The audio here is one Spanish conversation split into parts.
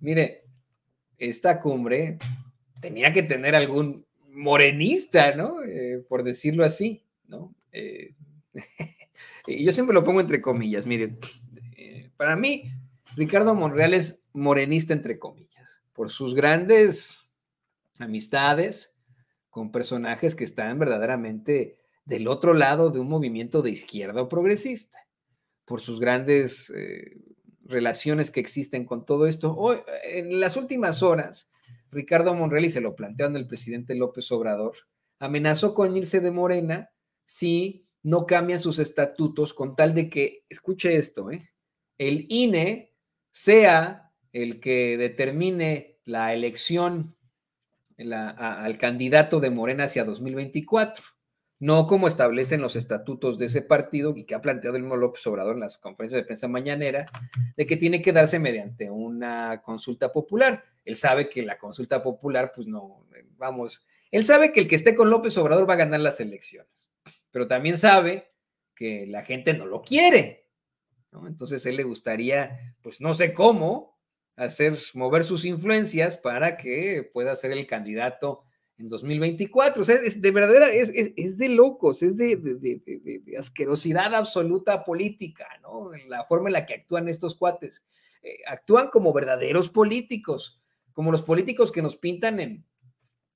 mire, esta cumbre tenía que tener algún morenista, ¿no? Eh, por decirlo así, ¿no? Eh, y yo siempre lo pongo entre comillas, mire, eh, para mí, Ricardo Monreal es morenista entre comillas, por sus grandes amistades con personajes que están verdaderamente del otro lado de un movimiento de izquierda progresista, por sus grandes relaciones que existen con todo esto. Hoy, eh, en las últimas horas, Ricardo Monreal, se lo en el presidente López Obrador, amenazó con irse de Morena si no cambian sus estatutos con tal de que, escuche esto, eh, el INE sea el que determine la elección al candidato de Morena hacia 2024 no como establecen los estatutos de ese partido y que ha planteado el mismo López pues, Obrador en las conferencias de prensa mañanera, de que tiene que darse mediante una consulta popular. Él sabe que la consulta popular, pues no, eh, vamos, él sabe que el que esté con López Obrador va a ganar las elecciones, pero también sabe que la gente no lo quiere. Entonces él le gustaría, pues no sé cómo, hacer mover sus influencias para que pueda ser el candidato en 2024. O sea, es de verdadera, es, de locos, es de, asquerosidad absoluta política, ¿no? La forma en la que actúan estos cuates. Eh, actúan como verdaderos políticos, como los políticos que nos pintan en,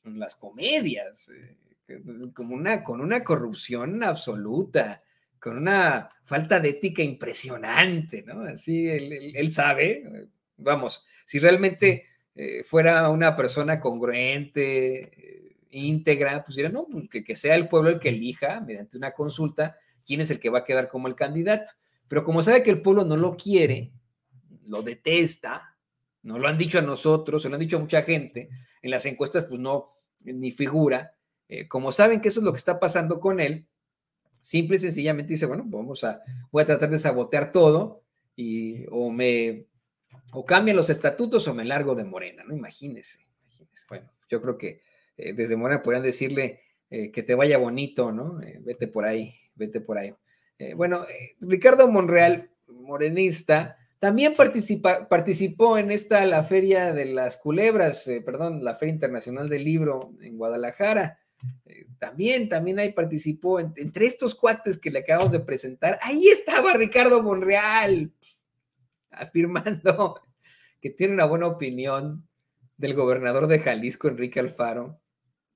las comedias, eh, como una, con una corrupción absoluta con una falta de ética impresionante, ¿no? Así él sabe, eh, vamos, si realmente eh, fuera una persona congruente, eh, íntegra, pues diría, no, pues, que, sea el pueblo el que elija mediante una consulta quién es el que va a quedar como el candidato. Pero como sabe que el pueblo no lo quiere, lo detesta, no lo han dicho a nosotros, se lo han dicho a mucha gente, en las encuestas pues no, ni figura, eh, como saben que eso es lo que está pasando con él, simple y sencillamente dice, bueno, vamos a, voy a tratar de sabotear todo y o me o cambia los estatutos o me largo de Morena, ¿no? Imagínense, imagínense. Bueno, yo creo que eh, desde Morena podrían decirle eh, que te vaya bonito, ¿no? Eh, vete por ahí, vete por ahí. bueno, Ricardo Monreal, morenista, también participó en esta, la Feria de las Culebras, perdón, la Feria Internacional del Libro en Guadalajara. también, también ahí participó entre estos cuates que le acabamos de presentar. Ahí estaba Ricardo Monreal afirmando que tiene una buena opinión del gobernador de Jalisco, Enrique Alfaro,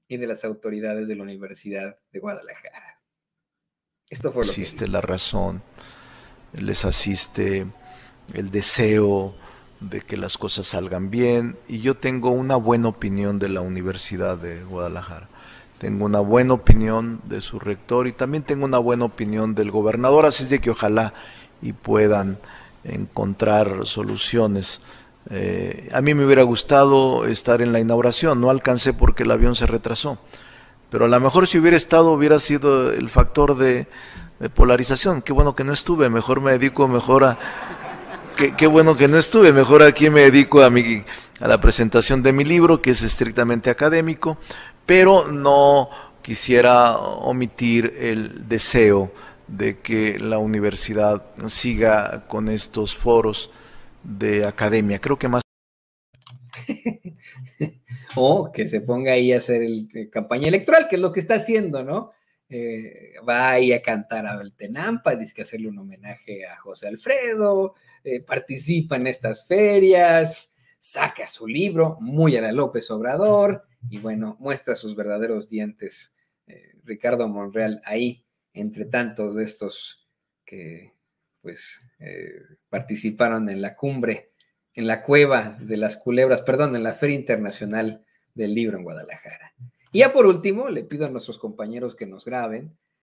y de las autoridades de la Universidad de Guadalajara. Esto fue la razón, les asiste el deseo de que las cosas salgan bien y yo tengo una buena opinión de la Universidad de Guadalajara. Tengo una buena opinión de su rector y también tengo una buena opinión del gobernador, así es de que ojalá y puedan encontrar soluciones. Eh, a mí me hubiera gustado estar en la inauguración, no alcancé porque el avión se retrasó, pero a lo mejor si hubiera estado hubiera sido el factor de, polarización. Qué bueno que no estuve, mejor me dedico mejor a... Qué, bueno que no estuve, mejor aquí me dedico a, mi, a la presentación de mi libro, que es estrictamente académico, pero no quisiera omitir el deseo de que la universidad siga con estos foros de academia. Creo que más... o que se ponga ahí a hacer eh, campaña electoral, que es lo que está haciendo, ¿no? Eh, va ahí a cantar a Beltenampa, dice que hacerle un homenaje a José Alfredo, eh, participa en estas ferias, saca su libro, muy a la López Obrador, y bueno, muestra sus verdaderos dientes. Ricardo Monreal ahí entre tantos de estos que pues eh, participaron en la cumbre, en la cueva de las culebras, perdón, en la Feria Internacional del Libro en Guadalajara. Y ya por último, le pido a nuestros compañeros que nos graben